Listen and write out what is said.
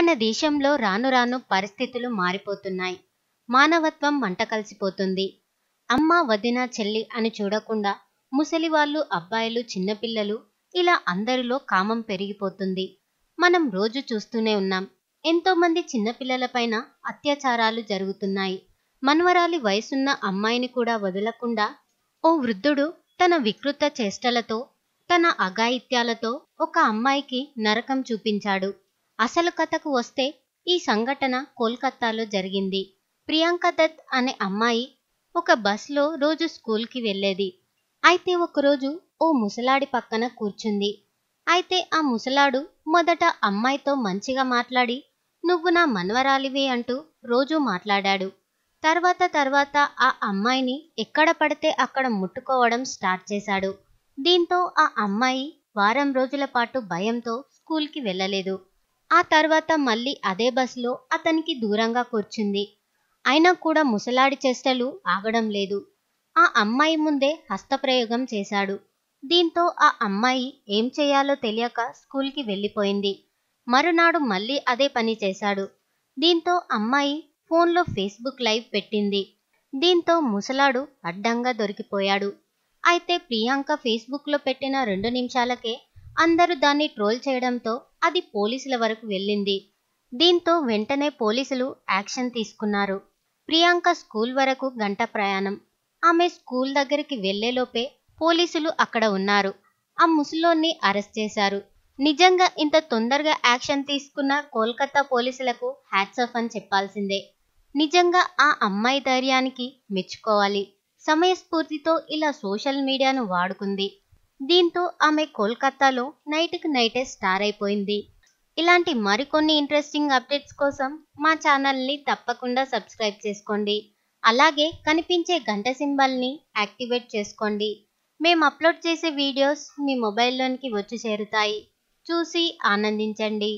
మన దేశంలో రాను రాను పరిస్థితులు మారిపోతున్నాయి మానవత్వం మంట కలిసిపోతుంది అమ్మ వదిన చెల్లి అని చూడకుండా ముసలి వాళ్ళు అబ్బాయిలు చిన్నపిల్లలు ఇలా అందరిలో కామం పెరిగిపోతుంది మనం రోజు చూస్తూనే ఉన్నాం ఎంతోమంది చిన్నపిల్లలపైన అత్యాచారాలు జరుగుతున్నాయి మనవరాలి వయసున్న అమ్మాయిని కూడా వదలకుండా ఓ వృద్ధుడు తన వికృత చేష్టలతో తన అఘాయిత్యాలతో ఒక అమ్మాయికి నరకం చూపించాడు అసలు కథకు వస్తే ఈ సంఘటన కోల్కత్తాలో జరిగింది ప్రియాంక దత్ అనే అమ్మాయి ఒక బస్లో రోజు స్కూల్కి వెళ్ళేది అయితే ఒకరోజు ఓ ముసలాడి పక్కన కూర్చుంది అయితే ఆ ముసలాడు మొదట అమ్మాయితో మంచిగా మాట్లాడి నువ్వు నా మనవరాలివి అంటూ రోజూ మాట్లాడాడు తర్వాత తర్వాత ఆ అమ్మాయిని ఎక్కడ పడితే అక్కడ ముట్టుకోవడం స్టార్ట్ చేశాడు దీంతో ఆ అమ్మాయి వారం రోజుల పాటు భయంతో స్కూల్కి వెళ్ళలేదు ఆ తర్వాత మళ్ళీ అదే బస్సులో అతనికి దూరంగా కూర్చుంది అయినా కూడా ముసలాడి చేష్టలు ఆగడం లేదు ఆ అమ్మాయి ముందే హస్తప్రయోగం చేశాడు దీంతో ఆ అమ్మాయి ఏం చేయాలో తెలియక స్కూల్కి వెళ్ళిపోయింది మరునాడు మళ్ళీ అదే పని చేశాడు దీంతో అమ్మాయి ఫోన్లో ఫేస్బుక్ లైవ్ పెట్టింది దీంతో ముసలాడు అడ్డంగా దొరికిపోయాడు అయితే ప్రియాంక ఫేస్బుక్లో పెట్టిన రెండు నిమిషాలకే అందరూ దాన్ని ట్రోల్ చేయడంతో అది పోలీసుల వరకు వెళ్ళింది దీంతో వెంటనే పోలీసులు యాక్షన్ తీసుకున్నారు ప్రియాంక స్కూల్ వరకు గంట ప్రయాణం ఆమె స్కూల్ దగ్గరికి వెళ్లేలోపే పోలీసులు అక్కడ ఉన్నారు ఆ ముసలోన్ని అరెస్ట్ చేశారు నిజంగా ఇంత తొందరగా యాక్షన్ తీసుకున్న కోల్కతా పోలీసులకు హ్యాట్స్ ఆఫ్ అని చెప్పాల్సిందే నిజంగా ఆ అమ్మాయి ధైర్యానికి మెచ్చుకోవాలి సమయస్ఫూర్తితో ఇలా సోషల్ మీడియాను వాడుకుంది దీంతో ఆమె కోల్కతాలో నైట్కి నైటే స్టార్ అయిపోయింది ఇలాంటి మరికొన్ని ఇంట్రెస్టింగ్ అప్డేట్స్ కోసం మా ఛానల్ని తప్పకుండా సబ్స్క్రైబ్ చేసుకోండి అలాగే కనిపించే గంట సింబల్ని యాక్టివేట్ చేసుకోండి మేము అప్లోడ్ చేసే వీడియోస్ మీ మొబైల్లోనికి వచ్చి చేరుతాయి చూసి ఆనందించండి